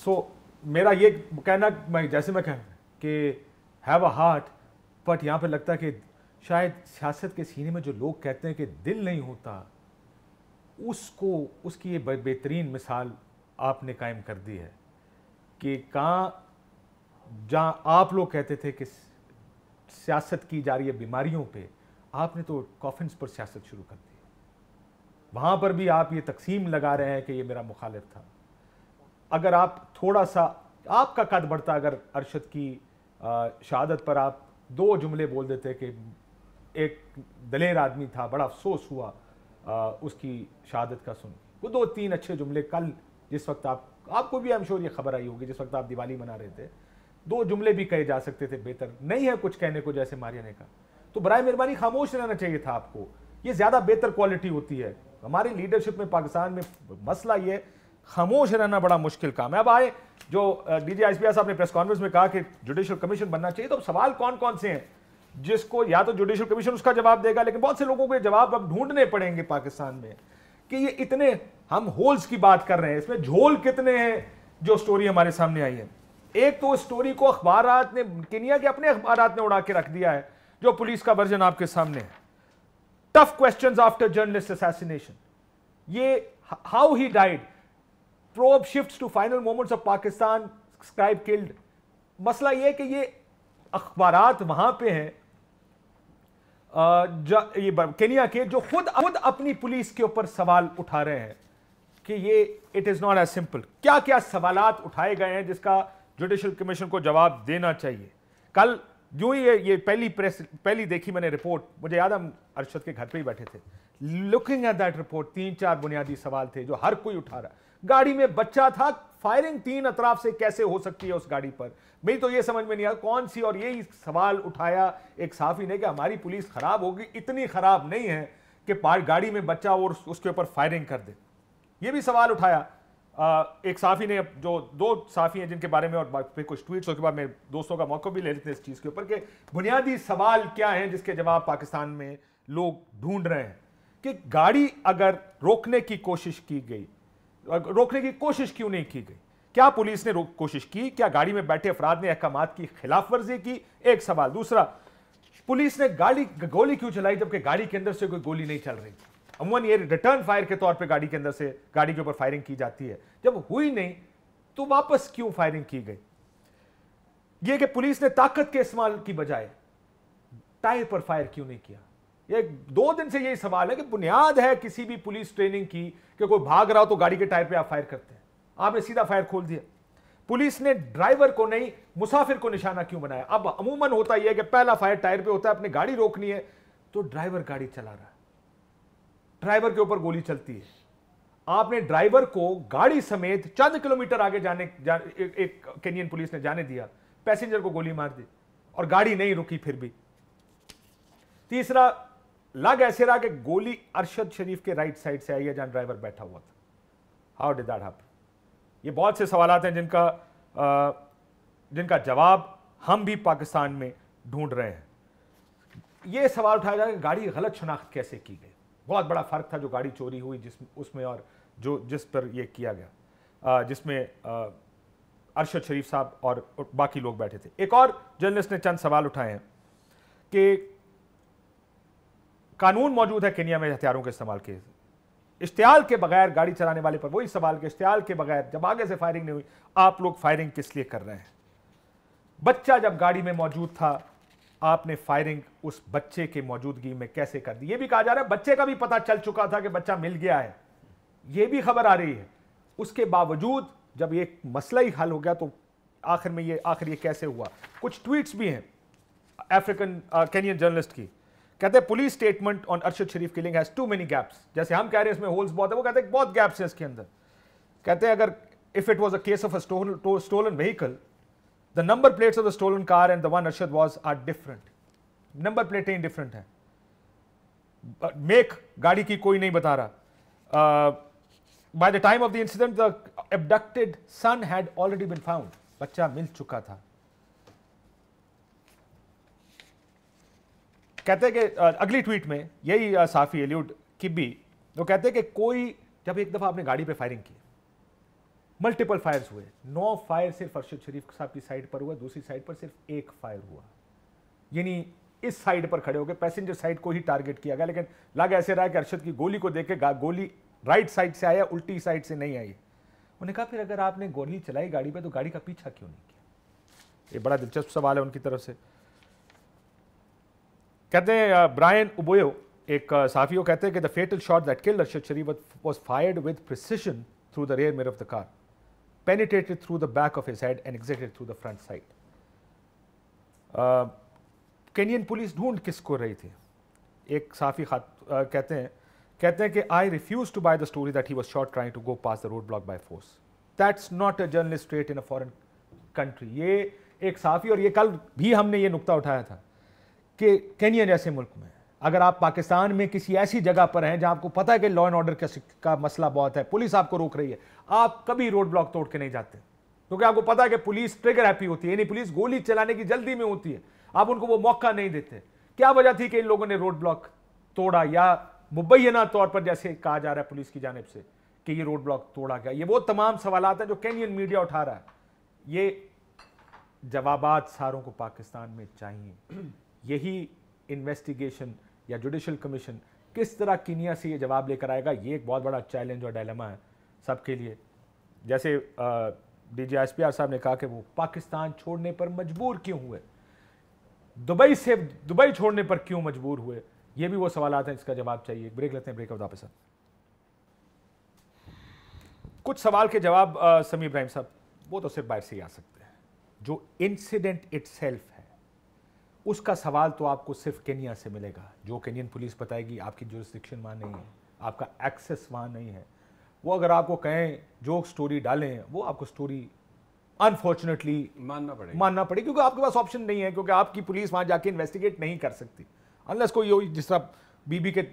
so मेरा ये कहना मैं जैसे मैं कह कि हैव अ हार्ट बट यहाँ पर लगता है कि शायद सियासत के सीने में जो लोग कहते हैं कि दिल नहीं होता उसको उसकी ये बेहतरीन मिसाल आपने कायम कर दी है कि कहाँ जहाँ आप लोग कहते थे कि सियासत की जा रही है बीमारियों पे आपने तो कॉफिन्स पर सियासत शुरू कर दी वहाँ पर भी आप ये तकसीम लगा रहे हैं कि ये मेरा मुखालिफ था अगर आप थोड़ा सा आपका कद बढ़ता अगर अरशद की शहादत पर आप दो जुमले बोल देते कि एक दलेर आदमी था बड़ा अफसोस हुआ आ, उसकी शहादत का सुन वो दो तीन अच्छे जुमले कल जिस वक्त आप आपको भी आई श्योर ये खबर आई होगी जिस वक्त आप दिवाली मना रहे थे दो जुमले भी कहे जा सकते थे बेहतर नहीं है कुछ कहने को जैसे मारिया ने कहा तो बर मेहरबानी खामोश रहना चाहिए था आपको ये ज़्यादा बेहतर क्वालिटी होती है हमारी लीडरशिप में पाकिस्तान में मसला ये खामोश रहना बड़ा मुश्किल काम है अब आए जो डी जी आई साहब ने प्रेस कॉन्फ्रेंस में कहा कि जुडिशल कमीशन बनना चाहिए तो अब सवाल कौन कौन से हैं जिसको या तो जुडिशियल कमीशन उसका जवाब देगा लेकिन बहुत से लोगों को जवाब अब ढूंढने पड़ेंगे पाकिस्तान में कि ये इतने हम होल्स की बात कर रहे हैं इसमें झोल कितने हैं जो स्टोरी हमारे सामने आई है एक तो स्टोरी को अखबार ने किनिया के अपने अखबार ने उड़ा के रख दिया है जो पुलिस का वर्जन आपके सामने है tough question after journalist assassination ये how he died probe shift to final moments of Pakistan scribe killed मसला यह कि ये अखबार वहां पे हैं ये केनिया के जो खुद खुद अपनी पुलिस के ऊपर सवाल उठा रहे हैं कि ये it is not a simple क्या क्या सवाल उठाए गए हैं जिसका जुडिशल कमीशन को जवाब देना चाहिए कल जो ही ये, ये पहली प्रेस पहली देखी मैंने रिपोर्ट मुझे याद हम अरशद के घर पे ही बैठे थे लुकिंग एट दैट रिपोर्ट तीन चार बुनियादी सवाल थे जो हर कोई उठा रहा गाड़ी में बच्चा था फायरिंग तीन अतराफ से कैसे हो सकती है उस गाड़ी पर मेरी तो यह समझ में नहीं आया कौन सी और यही सवाल उठाया एक साफी ने कि हमारी पुलिस खराब होगी इतनी खराब नहीं है कि गाड़ी में बच्चा और उसके ऊपर फायरिंग कर दे ये भी सवाल उठाया आ, एक साफी ने जो दो साफी हैं जिनके बारे में और फिर कुछ ट्वीट्स होकर बाद मेरे दोस्तों का मौका भी ले लेते हैं इस चीज़ के ऊपर कि बुनियादी सवाल क्या है जिसके जवाब पाकिस्तान में लोग ढूंढ रहे हैं कि गाड़ी अगर रोकने की कोशिश की गई रोकने की कोशिश क्यों नहीं की गई क्या पुलिस ने रोक कोशिश की क्या गाड़ी में बैठे अफराद ने अहकाम की खिलाफ वर्जी की एक सवाल दूसरा पुलिस ने गाड़ी गोली क्यों चलाई जबकि गाड़ी के अंदर से कोई गोली नहीं चल रही अमूमन ये रिटर्न फायर के तौर पे गाड़ी के अंदर से गाड़ी के ऊपर फायरिंग की जाती है जब हुई नहीं तो वापस क्यों फायरिंग की गई ये कि पुलिस ने ताकत के इस्तेमाल की बजाय टायर पर फायर क्यों नहीं किया ये दो दिन से यही सवाल है कि बुनियाद है किसी भी पुलिस ट्रेनिंग की कि कोई भाग रहा हो तो गाड़ी के टायर पे आप फायर करते हैं आपने सीधा फायर खोल दिया पुलिस ने ड्राइवर को नहीं मुसाफिर को निशाना क्यों बनाया अब अमूमन होता यह है कि पहला फायर टायर पे होता है अपनी गाड़ी रोकनी है तो ड्राइवर गाड़ी चला रहा है ड्राइवर के ऊपर गोली चलती है आपने ड्राइवर को गाड़ी समेत चंद किलोमीटर आगे जाने जा, एक, एक केनियन पुलिस ने जाने दिया पैसेंजर को गोली मार दी और गाड़ी नहीं रुकी फिर भी तीसरा लग ऐसे रहा कि गोली अरशद शरीफ के राइट साइड से आई है जहां ड्राइवर बैठा हुआ था हाउ डिड दैट हैपन ये बहुत से सवाल हैं जिनका आ, जिनका जवाब हम भी पाकिस्तान में ढूंढ रहे हैं ये सवाल उठाया जा रहा है कि गाड़ी गलत शनाख्त कैसे की गई बहुत बड़ा फ़र्क था जो गाड़ी चोरी हुई जिस उसमें और जो जिस पर यह किया गया जिसमें अरशद शरीफ साहब और बाकी लोग बैठे थे एक और जर्नलिस्ट ने चंद सवाल उठाए हैं कि कानून मौजूद है केनिया में हथियारों के इस्तेमाल के इश्तियाल के बगैर गाड़ी चलाने वाले पर वही सवाल के इश्तियाल के बगैर जब आगे से फायरिंग नहीं हुई आप लोग फायरिंग किस लिए कर रहे हैं बच्चा जब गाड़ी में मौजूद था आपने फायरिंग उस बच्चे के मौजूदगी में कैसे कर दी ये भी कहा जा रहा है बच्चे का भी पता चल चुका था कि बच्चा मिल गया है ये भी खबर आ रही है उसके बावजूद जब एक मसला ही हल हो गया तो आखिर में ये आखिर ये कैसे हुआ कुछ ट्वीट्स भी हैं अफ्रीकन केनियन जर्नलिस्ट की कहते हैं police statement on Arshad Sharif killing has too many gaps जैसे हम कह रहे हैं इसमें होल्स बहुत है वो कहते हैं बहुत गैप्स हैं इसके अंदर कहते हैं अगर if it was a case of a stolen vehicle the number plates of the stolen car and the one Arshad was are different number प्लेटें डिफरेंट हैं मेक गाड़ी की कोई नहीं बता रहा by the time of the incident the abducted son had already been found बच्चा मिल चुका था कहते हैं कि अगली ट्वीट में यही साफ़ी एल्यूड किबी वो कहते हैं कि कोई जब एक दफ़ा आपने गाड़ी पे फायरिंग की मल्टीपल फायर्स हुए नौ फायर सिर्फ अरशद शरीफ साहब की साइड पर हुआ दूसरी साइड पर सिर्फ एक फायर हुआ यानी इस साइड पर खड़े हो गए पैसेंजर साइड को ही टारगेट किया गया लेकिन लग ऐसे रहा कि अरशद की गोली को देख के गोली राइट साइड से आया उल्टी साइड से नहीं आई उन्होंने कहा फिर अगर आपने गोली चलाई गाड़ी पर तो गाड़ी का पीछा क्यों नहीं किया ये बड़ा दिलचस्प सवाल है उनकी तरफ से कहते हैं ब्रायन uh, उबोयो एक uh, साफी वो कहते हैं कि the fatal shot that kill Arshad Sharif was fired with precision through the rear mirror of the car penetrated through the back of his head and exited through the front side Kenyan police ढूंढ किसको रही थी एक साफी खात uh, कहते हैं कहते हैं कि I refuse to buy the story that he was shot trying to go pass the roadblock by force that's not a journalist straight in a foreign country ये एक साफी और ये कल भी हमने ये नुकता उठाया था कि केनिया जैसे मुल्क में अगर आप पाकिस्तान में किसी ऐसी जगह पर हैं जहां आपको पता है कि लॉ एंड ऑर्डर का, का मसला बहुत है पुलिस आपको रोक रही है आप कभी रोड ब्लॉक तोड़ के नहीं जाते क्योंकि तो आपको पता है कि पुलिस ट्रिगर हैप्पी होती है यानी पुलिस गोली चलाने की जल्दी में होती है आप उनको वो मौका नहीं देते क्या वजह थी कि इन लोगों ने रोड ब्लॉक तोड़ा या मुबैना तौर पर जैसे कहा जा रहा है पुलिस की जानब से कि ये रोड ब्लॉक तोड़ा गया ये वो तमाम सवाल हैं जो कैनियन मीडिया उठा रहा है ये जवाब सारों को पाकिस्तान में चाहिए यही इन्वेस्टिगेशन या जुडिशल कमीशन किस तरह कीनिया से ये जवाब लेकर आएगा ये एक बहुत बड़ा चैलेंज और डायलमा है सबके लिए जैसे D G S P R साहब ने कहा कि वो पाकिस्तान छोड़ने पर मजबूर क्यों हुए दुबई से दुबई छोड़ने पर क्यों मजबूर हुए ये भी वो सवाल आते हैं इसका जवाब चाहिए ब्रेक लेते हैं ब्रेक वापस सर कुछ सवाल के जवाब समी इब्राहिम साहब वो तो सिर्फ बाहर से ही आ सकते हैं जो इंसिडेंट इट उसका सवाल तो आपको सिर्फ केनिया से मिलेगा जो केनियन पुलिस बताएगी आपकी जोरिस्डिक्शन वहाँ नहीं है आपका एक्सेस वहाँ नहीं है वो अगर आपको कहें जो स्टोरी डालें वो आपको स्टोरी अनफॉर्चुनेटली मानना पड़ेगा मानना पड़ेगा क्योंकि आपके पास ऑप्शन नहीं है क्योंकि आपकी पुलिस वहाँ जाके इन्वेस्टिगेट नहीं कर सकती अनलेस कोई जिस तरह बीबी के आ,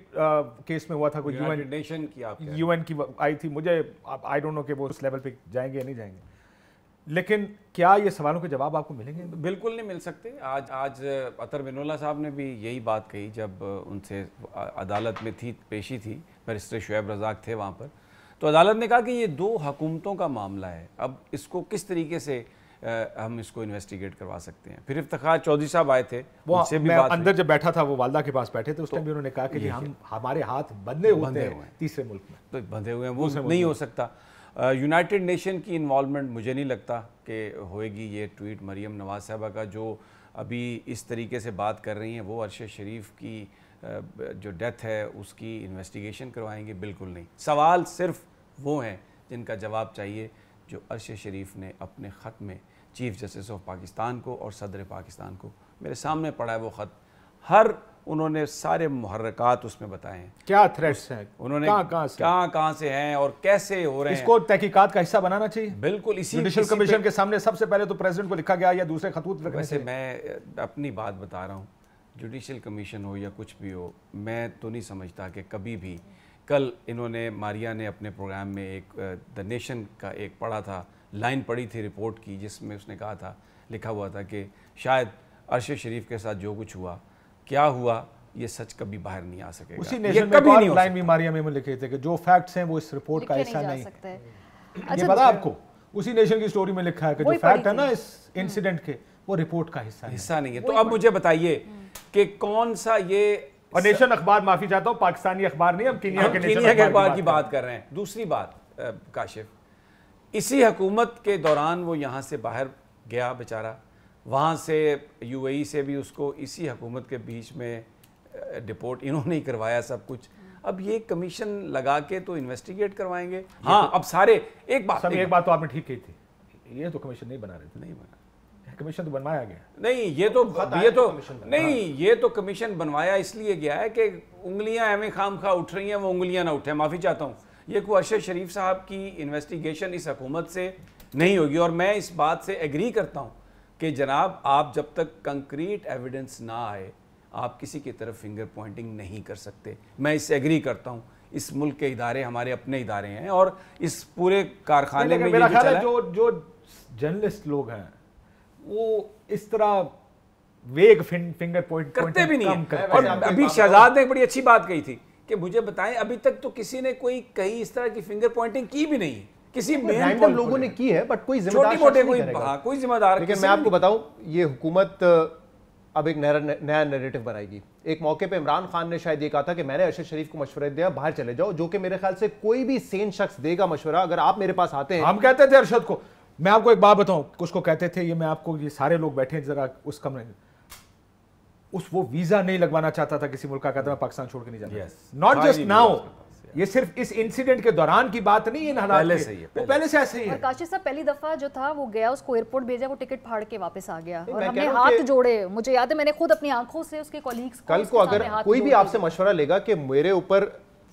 केस में हुआ था कोई यूएन नेशन की यूएन की आई थी मुझे आई डोंट नो कि वो उस लेवल पे जाएंगे या नहीं जाएंगे लेकिन क्या ये सवालों के जवाब आपको मिलेंगे बिल्कुल नहीं मिल सकते आज आज अतर बिनोला साहब ने भी यही बात कही जब उनसे अदालत में थी पेशी थी बैरिस्टर शुएब रजाक थे वहाँ पर तो अदालत ने कहा कि ये दो हकूमतों का मामला है अब इसको किस तरीके से आ, हम इसको इन्वेस्टिगेट करवा सकते हैं फिर इफ्तार चौधरी साहब आए थे वो भी मैं बात अंदर जब बैठा था वो वालदा के पास बैठे थे उस तो टाइम तो, भी उन्होंने कहा कि हम हमारे हाथ बंधे हुए हैं तीसरे मुल्क में तो बंधे हुए हैं वो नहीं हो सकता यूनाइटेड नेशन की इन्वॉलमेंट मुझे नहीं लगता कि होएगी ये ट्वीट मरीम नवाज साहबा का जो अभी इस तरीके से बात कर रही हैं वो अरशद शरीफ की जो डेथ है उसकी इन्वेस्टिगेशन करवाएंगे बिल्कुल नहीं सवाल सिर्फ वो हैं जिनका जवाब चाहिए जो अरशद शरीफ ने अपने ख़त में चीफ़ जस्टिस ऑफ पाकिस्तान को और सदर पाकिस्तान को मेरे सामने पड़ा है वो ख़त हर उन्होंने सारे मुहर्रकात उसमें बताए क्या थ्रेट्स हैं उन्होंने कहाँ कहाँ से कहाँ कहाँ से हैं और कैसे हो रहे हैं इसको तहकीकात का हिस्सा बनाना चाहिए बिल्कुल इसी जुडिशल कमीशन के सामने सबसे पहले तो प्रेसिडेंट को लिखा गया या दूसरे खतूत वैसे मैं अपनी बात बता रहा हूँ जुडिशल कमीशन हो या कुछ भी हो मैं तो नहीं समझता कि कभी भी कल इन्होंने मारिया ने अपने प्रोग्राम में एक द नेशन का एक पढ़ा था लाइन पढ़ी थी रिपोर्ट की जिसमें उसने कहा था लिखा हुआ था कि शायद अरशद शरीफ के साथ जो कुछ हुआ क्या हुआ ये सच कभी बाहर नहीं आ सकेगा उसी ये कभी नहीं लाइन बीमारियां में लिखे थे कि जो फैक्ट्स हैं वो इस रिपोर्ट का ऐसा नहीं, नहीं ये पता अच्छा, तो आपको उसी नेशन की स्टोरी में लिखा है कि जो फैक्ट है ना इस इंसिडेंट हम्म। के वो रिपोर्ट का हिस्सा हिस्सा नहीं है तो अब मुझे बताइए हम्म। कि कौन सा ये और नेशन अखबार माफी चाहता हूँ पाकिस्तानी अखबार नहीं हम किनिया के कीनिया के अखबार की बात कर रहे हैं दूसरी बात काशिफ इसी हुकूमत के दौरान वो यहाँ से बाहर गया बेचारा वहाँ से यूएई e से भी उसको इसी हकूमत के बीच में डिपोर्ट इन्होंने ही करवाया सब कुछ अब ये कमीशन लगा के तो इन्वेस्टिगेट करवाएंगे तो हाँ तो, अब सारे एक बात एक, बात तो आपने ठीक कही थी ये तो कमीशन नहीं बना रहे थे नहीं बना कमीशन तो बनवाया गया नहीं ये तो, तो ये तो, नहीं ये तो कमीशन बनवाया इसलिए गया है कि उंगलियां एम खाम खा उठ रही हैं वो उंगलियां ना उठे माफ़ी चाहता हूँ ये को अरशद शरीफ साहब की इन्वेस्टिगेशन इस हकूमत से नहीं होगी और मैं इस बात से एग्री करता हूँ कि जनाब आप जब तक कंक्रीट एविडेंस ना आए आप किसी की तरफ फिंगर पॉइंटिंग नहीं कर सकते मैं इससे एग्री करता हूँ इस मुल्क के इदारे हमारे अपने इदारे हैं और इस पूरे कारखाने में मेरा ख्याल है जो जो जर्नलिस्ट लोग हैं वो इस तरह वेग फिंगर पॉइंट करते भी नहीं है और अभी शहजाद ने बड़ी अच्छी बात कही थी कि मुझे बताएं अभी तक तो किसी ने कोई कहीं इस तरह की फिंगर पॉइंटिंग की भी नहीं किसी मेन लोगों ने की है बट हाँ, कोई जिम्मेदार मोटे कोई कोई जिम्मेदार लेकिन मैं आपको बताऊं ये हुकूमत अब एक नया नया नैरेटिव बनाएगी एक मौके पे इमरान खान ने शायद ये कहा था कि मैंने अरशद शरीफ को मशवरा दिया बाहर चले जाओ जो कि मेरे ख्याल से कोई भी सेन शख्स देगा मशवरा अगर आप मेरे पास आते हैं हम कहते थे अरशद को मैं आपको एक बात बताऊं कुछ को कहते थे ये मैं आपको ये सारे लोग बैठे हैं जरा उस कमरे में उस वो वीजा नहीं लगवाना चाहता था किसी मुल्क का कहता मैं पाकिस्तान छोड़ के नहीं जाता नॉट जस्ट नाउ ये सिर्फ इस इंसिडेंट के दौरान की बात नहीं इन हालात पहले से ही वो पहले से ऐसे ही है काशी साहब पहली दफा जो था वो गया उसको एयरपोर्ट भेजा वो टिकट फाड़ के वापस आ गया और हमने हाथ जोड़े मुझे याद है मैंने खुद अपनी आंखों से उसके कॉलीग्स कल को अगर कोई भी आपसे मशवरा लेगा कि मेरे ऊपर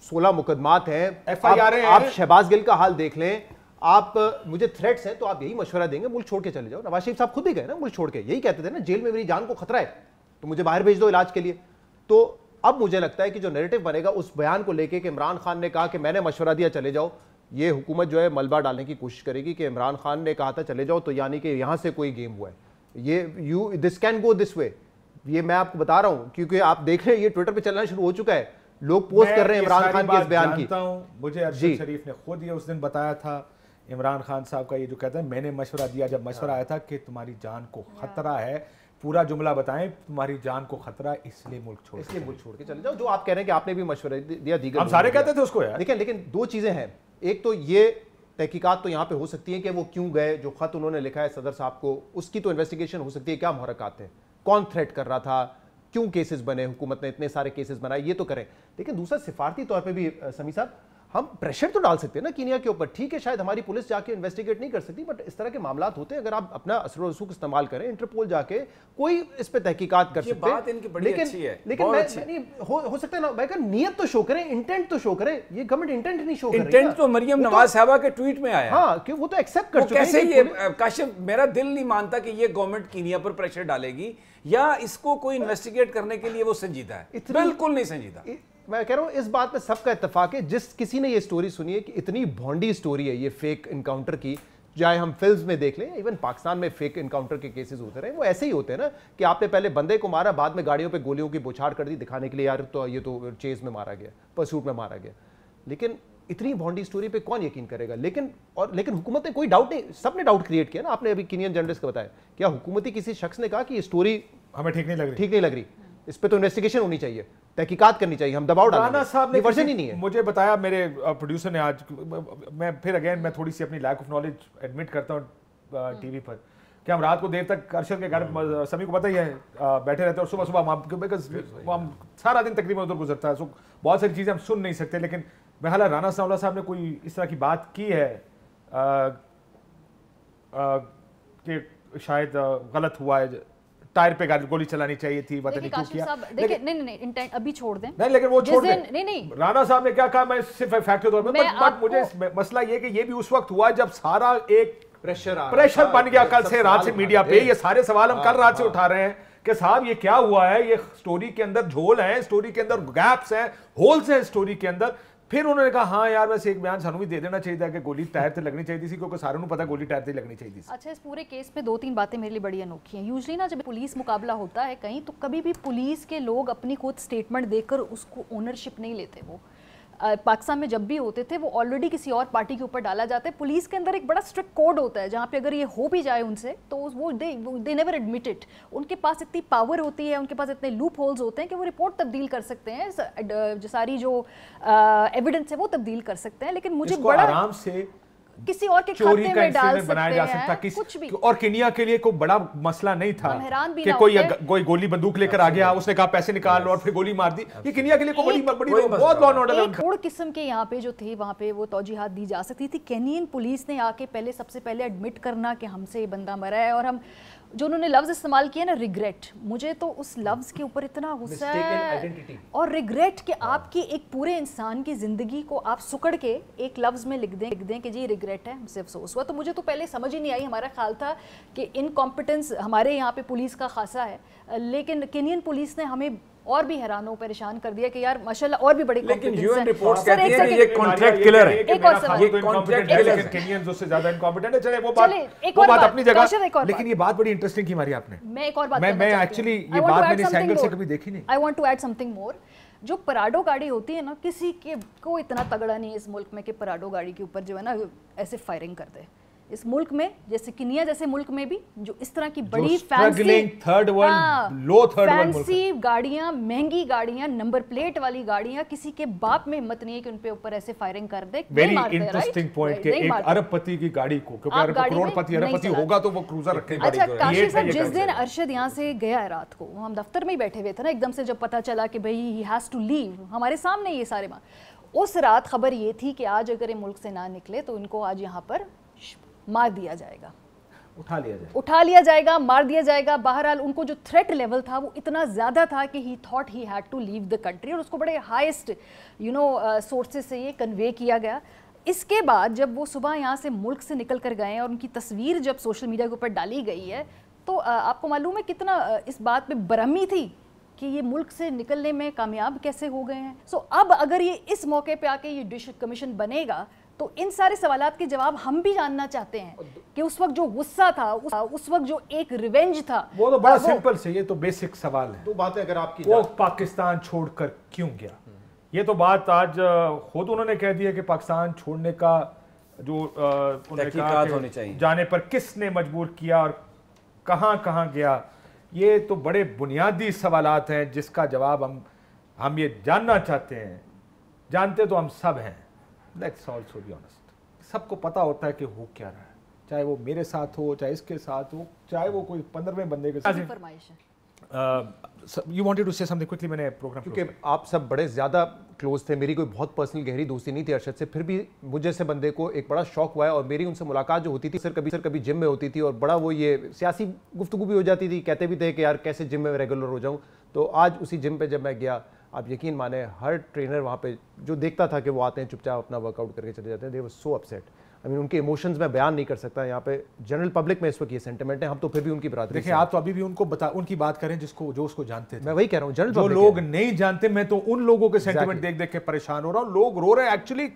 सोलह मुकदमात हैं आप शहबाज गिल का हाल देख लें आप मुझे थ्रेट्स हैं तो आप यही मशवरा देंगे मुल्क छोड़ के चले जाओ नवाज शरीफ साहब खुद ही गए ना मुल्क छोड़ के यही कहते थे ना जेल में मेरी जान को खतरा है तो मुझे बाहर भेज दो इलाज के लिए तो अब मुझे लगता है कि जो नेरेटिव बनेगा उस बयान को लेकर कि इमरान खान ने कहा कि मैंने मशवरा दिया चले जाओ ये हुकूमत जो है मलबा डालने की कोशिश करेगी कि इमरान खान ने कहा था चले जाओ तो यानी कि यहाँ से कोई गेम हुआ है ये you this can go this way ये मैं आपको बता रहा हूँ क्योंकि आप देख रहे हैं ये ट्विटर पर चलना शुरू हो चुका है लोग पोस्ट कर रहे हैं इमरान खान के इस बयान की मुझे अर्जी शरीफ ने खुद ये उस दिन बताया था इमरान खान साहब का ये जो कहता है मैंने मशवरा दिया जब मशवरा हाँ। आया था कि तुम्हारी जान को खतरा है पूरा जुमला बताएं तुम्हारी जान को खतरा इसलिए मुल्क छोड़ इसलिए मुल्क छोड़ के चले जाओ जो आप कह रहे हैं कि आपने भी मशवरे दिया दीगर हम सारे कहते थे उसको यार लेकिन लेकिन दो चीज़ें हैं एक तो ये तहकीकात तो यहाँ पे हो सकती है कि वो क्यों गए जो खत उन्होंने लिखा है सदर साहब को उसकी तो इन्वेस्टिगेशन हो सकती है क्या मुहरकत है कौन थ्रेट कर रहा था क्यों केसेस बने हुकूमत ने इतने सारे केसेस बनाए ये तो करें लेकिन दूसरा सिफारती तौर पर भी समी साहब हम प्रेशर तो डाल सकते हैं ना कीनिया के ऊपर ठीक है शायद हमारी पुलिस जाके इन्वेस्टिगेट नहीं कर सकती बट इस तरह के मामला होते हैं अगर आप अपना असर रसूख इस्तेमाल करें इंटरपोल जाके कोई इस पर तहकीकत कर सकते हैं लेकिन अच्छी है, लेकिन मैं, अच्छी। नहीं, हो, हो सकता है ना मैं नियत तो शो करें इंटेंट तो शो करें ये गवर्नमेंट इंटेंट नहीं शो इंटेंट तो मरियम तो- नवाज साहबा के ट्वीट में आया हाँ कि वो तो एक्सेप्ट कर चुके हैं ये मेरा दिल नहीं मानता कि ये गवर्नमेंट कीनिया पर प्रेशर डालेगी या इसको कोई इन्वेस्टिगेट करने के लिए वो संजीदा है बिल्कुल नहीं संजीदा मैं कह रहा हूँ इस बात पे सबका इतफाक है जिस किसी ने ये स्टोरी सुनी है कि इतनी भोंडी स्टोरी है ये फेक इनकाउंटर की चाहे हम फिल्म में देख लें इवन पाकिस्तान में फेक इनकाउंटर के केसेस होते रहे वो ऐसे ही होते हैं ना कि आपने पहले बंदे को मारा बाद में गाड़ियों पे गोलियों की बुछाड़ कर दी दिखाने के लिए यार तो ये तो चेज में मारा गया परसूट में मारा गया लेकिन इतनी बॉन्डी स्टोरी पे कौन यकीन करेगा लेकिन और लेकिन हुकूमत ने कोई डाउट नहीं सब ने डाउट क्रिएट किया ना आपने अभी किनियन जर्नलिस्ट को बताया क्या हुकूमती किसी शख्स ने कहा कि ये स्टोरी हमें ठीक नहीं लग रही ठीक नहीं लग रही इस पर तो इन्वेस्टिगेशन होनी चाहिए तहकीकत करनी चाहिए हम दबाव डालना साहब ने वर्जन ही नहीं है मुझे बताया मेरे प्रोड्यूसर ने आज मैं फिर अगेन मैं थोड़ी सी अपनी लैक ऑफ नॉलेज एडमिट करता हूँ टीवी हम्म। पर कि हम रात को देर तक अर्शद के घर हम्म। सभी को पता ही है बैठे रहते हैं और सुबह सुबह हम आपके बिकॉज हम सारा दिन तकरीबन उधर गुजरता है सो बहुत सारी चीज़ें हम सुन नहीं सकते लेकिन बहला राना सावला साहब ने कोई इस तरह की बात की है कि शायद गलत हुआ है टायर पे गोली चलानी चाहिए थी पता नहीं क्यों किया नहीं नहीं अभी छोड़ दें नहीं लेकिन वो छोड़ राणा साहब ने क्या कहा मैं सिर्फ फैक्ट्री तौर पर मुझे मसला ये कि ये भी उस वक्त हुआ जब सारा एक प्रेशर प्रेशर बन गया कल से रात से मीडिया पे ये सारे सवाल हम हाँ, कल रात से हाँ। उठा रहे हैं कि साहब ये क्या हुआ है ये स्टोरी के अंदर झोल है स्टोरी के अंदर गैप्स हैं होल्स हैं स्टोरी के अंदर फिर उन्होंने कहा हाँ यार वैसे एक बयान सू भी दे देना चाहिए ਚਾਹੀਦਾ ਕਿ ਗੋਲੀ ਟਾਇਰ ਤੇ ਲੱਗਣੀ ਚਾਹੀਦੀ ਸੀ ਕਿਉਂਕਿ ਸਾਰਿਆਂ ਨੂੰ ਪਤਾ ਗੋਲੀ ਟਾਇਰ ਤੇ ਲੱਗਣੀ ਚਾਹੀਦੀ अच्छा इस पूरे केस में दो तीन बातें मेरे लिए बड़ी अनोखी हैं यूजली ना जब पुलिस मुकाबला होता है कहीं तो कभी भी पुलिस के लोग अपनी खुद स्टेटमेंट देकर उसको ओनरशिप नहीं लेते वो पाकिस्तान में जब भी होते थे वो ऑलरेडी किसी और पार्टी के ऊपर डाला जाता है पुलिस के अंदर एक बड़ा स्ट्रिक्ट कोड होता है जहाँ पे अगर ये हो भी जाए उनसे तो वो दे दे नेवर एडमिटेड उनके पास इतनी पावर होती है उनके पास इतने लूप होल्स होते हैं कि वो रिपोर्ट तब्दील कर सकते हैं सारी जो एविडेंस है वो तब्दील कर सकते हैं लेकिन मुझे बड़ा आराम से किसी और के चोरी का डाल बनाया जा सकता किसी कुछ भी और केनिया के लिए कोई बड़ा मसला नहीं था कि कोई कोई गोली बंदूक लेकर आ गया उसने कहा पैसे निकाल लो और फिर गोली मार दी ये केनिया के लिए कोई बड़ी तो बहुत लॉ ऑर्डर थोड़े किस्म के यहाँ पे जो थे वहाँ पे वो तोजीहत दी जा सकती थी केनियन पुलिस ने आके पहले सबसे पहले एडमिट करना की हमसे ये बंदा मरा है और हम जो उन्होंने लफ्ज़ इस्तेमाल किया ना रिग्रेट मुझे तो उस लफ्ज़ के ऊपर इतना गुस्सा है और रिग्रेट कि आपकी एक पूरे इंसान की ज़िंदगी को आप सुकड़ के एक लफ्ज़ में लिख दें लिख दें कि जी रिग्रेट है हमसे अफसोस हुआ तो मुझे तो पहले समझ ही नहीं आई हमारा ख्याल था कि इनकॉम्पिटेंस हमारे यहाँ पे पुलिस का खासा है लेकिन केनियन पुलिस ने हमें और भी हैरानों परेशान कर दिया कि यार माशाल्लाह और भी बड़ी लेकिन यूएन रिपोर्ट्स कहती हैं ये कॉन्ट्रैक्ट किलर है एक और सवाल ये कॉन्ट्रैक्ट किलर है लेकिन केनियन उससे ज्यादा इनकॉम्पिटेंट है चले वो बात वो बात अपनी जगह लेकिन ये बात बड़ी इंटरेस्टिंग की हमारी आपने मैं एक और बात मैं मैं एक्चुअली ये बात मैंने इस से कभी देखी नहीं I want to add something more जो पराडो गाड़ी होती है ना किसी के को इतना तगड़ा नहीं है इस मुल्क में कि पराडो गाड़ी के ऊपर जो है ना ऐसे फायरिंग कर दे इस मुल्क में जैसे किनिया जैसे मुल्क में भी जो इस तरह की बड़ी fancy third world low third world fancy गाड़ियां महंगी गाड़ियां नंबर प्लेट वाली गाड़ियां किसी के बाप में हिम्मत नहीं है कि उनपे ऊपर ऐसे फायरिंग कर दे वेरी इंटरेस्टिंग पॉइंट के एक अरबपति की गाड़ी को क्योंकि करोड़पति अरबपति होगा तो वो क्रूजर रखेगा अच्छा, जिस दिन अर्शद यहाँ से गया है रात को हम दफ्तर में ही बैठे हुए थे ना एकदम से जब पता चला कि भाई ही हैज टू लीव हमारे सामने ये सारे उस रात खबर ये थी कि आज अगर ये मुल्क से ना निकले तो इनको आज यहाँ पर मार दिया जाएगा उठा लिया जाएगा उठा लिया जाएगा मार दिया जाएगा बहरहाल उनको जो थ्रेट लेवल था वो इतना ज़्यादा था कि he thought he had to leave the country और उसको बड़े हाईएस्ट यू नो सोर्सेज से ये कन्वे किया गया इसके बाद जब वो सुबह यहाँ से मुल्क से निकल कर गए और उनकी तस्वीर जब सोशल मीडिया के ऊपर डाली गई है तो uh, आपको मालूम है कितना uh, इस बात पे बरहमी थी कि ये मुल्क से निकलने में कामयाब कैसे हो गए हैं सो so, अब अगर ये इस मौके पे आके ये डिश कमीशन बनेगा तो इन सारे सवाल के जवाब हम भी जानना चाहते हैं कि उस वक्त जो गुस्सा था उस, उस वक्त जो एक रिवेंज था वो तो बड़ा सिंपल से ये तो बेसिक सवाल है दो तो बातें अगर आपकी वो पाकिस्तान छोड़कर क्यों गया हम्म। ये तो बात आज खुद उन्होंने कह दिया कि पाकिस्तान छोड़ने का जो उन्होंने कहा होनी चाहिए जाने पर किसने मजबूर किया और कहाँ कहाँ गया ये तो बड़े बुनियादी सवालात हैं जिसका जवाब हम हम ये जानना चाहते हैं जानते तो हम सब हैं लेट्स ऑल्सो बी ऑनेस्ट सबको पता होता है कि हो क्या रहा है चाहे वो मेरे साथ हो चाहे इसके साथ हो चाहे वो कोई पंद्रहवें बंदे के साथ you want to say something quickly मैंने प्रोग्राम क्योंकि आप सब बड़े ज़्यादा क्लोज थे मेरी कोई बहुत पर्सनल गहरी दोस्ती नहीं थी अरशद से फिर भी मुझे से बंदे को एक बड़ा शौक हुआ है और मेरी उनसे मुलाकात जो होती थी सर कभी सर कभी जिम में होती थी और बड़ा वो ये सियासी गुफ्तु भी हो जाती थी कहते भी थे कि यार कैसे जिम में रेगुलर हो जाऊँ तो आज उसी जिम पर जब मैं गया आप यकीन माने हर ट्रेनर वहाँ पर जो देखता था कि वो आते हैं चुपचाप अपना वर्कआउट करके चले जाते हैं दे वो सो अपसेट आई मीन उनके इमोशंस मैं बयान नहीं कर सकता यहाँ पे जनरल पब्लिक में इस वक्त ये सेंटिमेंट है हम तो फिर भी उनकी बरादरी देखिए आप तो अभी भी उनको बता उनकी बात करें जिसको जो उसको जानते थे मैं वही कह रहा हूँ जनरल जो लोग नहीं जानते मैं तो उन लोगों के सेंटिमेंट देख देख के परेशान हो रहा हूँ लोग रो रहे हैं actually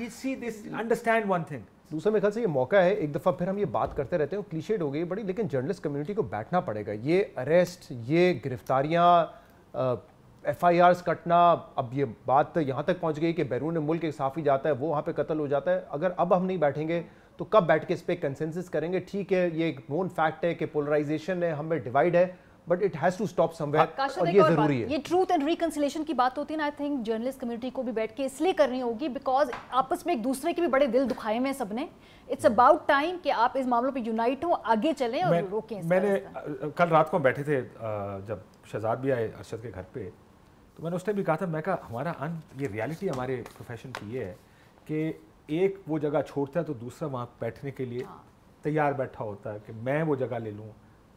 he see this understand one thing दूसरा मेरे ख्याल से ये मौका है एक दफ़ा फिर हम ये बात करते रहते हैं क्लीशेड हो गई बड़ी लेकिन जर्नलिस्ट कम्युनिटी को बैठना पड़ेगा ये अरेस्ट ये गिरफ्तारियां एफ आई आर्स कटना अब ये बात तो यहाँ तक पहुँच गई कि बैरून मुल्क एक साफ़ी जाता है वो वहाँ पे कत्ल हो जाता है अगर अब हम नहीं बैठेंगे तो कब बैठ के इस पर कंसेंसिस करेंगे ठीक है ये एक नोन फैक्ट है कि पोलराइजेशन है हमें डिवाइड है but it has to stop somewhere और ये जरूरी है ये ट्रूथ एंड रिकंसिलेशन की बात होती है ना आई थिंक जर्नलिस्ट कम्युनिटी को भी बैठ के इसलिए करनी होगी बिकॉज आपस में एक दूसरे के भी बड़े दिल दुखाए हैं सबने इट्स अबाउट टाइम कि आप इस मामलों पे यूनाइट हो आगे चलें और मैं, रोकें मैंने कल रात को बैठे थे जब शहजाद भी आए अरशद के घर पे तो मैंने उस टाइम भी कहा था मैं कहा हमारा अन ये रियलिटी हमारे प्रोफेशन की ये है कि एक वो जगह छोड़ता है तो दूसरा वहाँ बैठने के लिए हाँ। तैयार बैठा होता है कि मैं वो जगह ले लूँ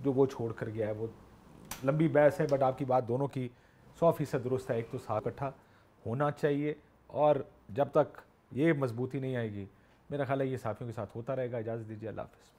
जो वो छोड़ कर गया है वो लंबी बहस है बट आपकी बात दोनों की सौ फीसद दुरुस्त है एक तो साथ इकट्ठा होना चाहिए और जब तक ये मजबूती नहीं आएगी मेरा ख्याल है ये साथियों के साथ होता रहेगा इजाज़त दीजिए अल्लाह हाफ़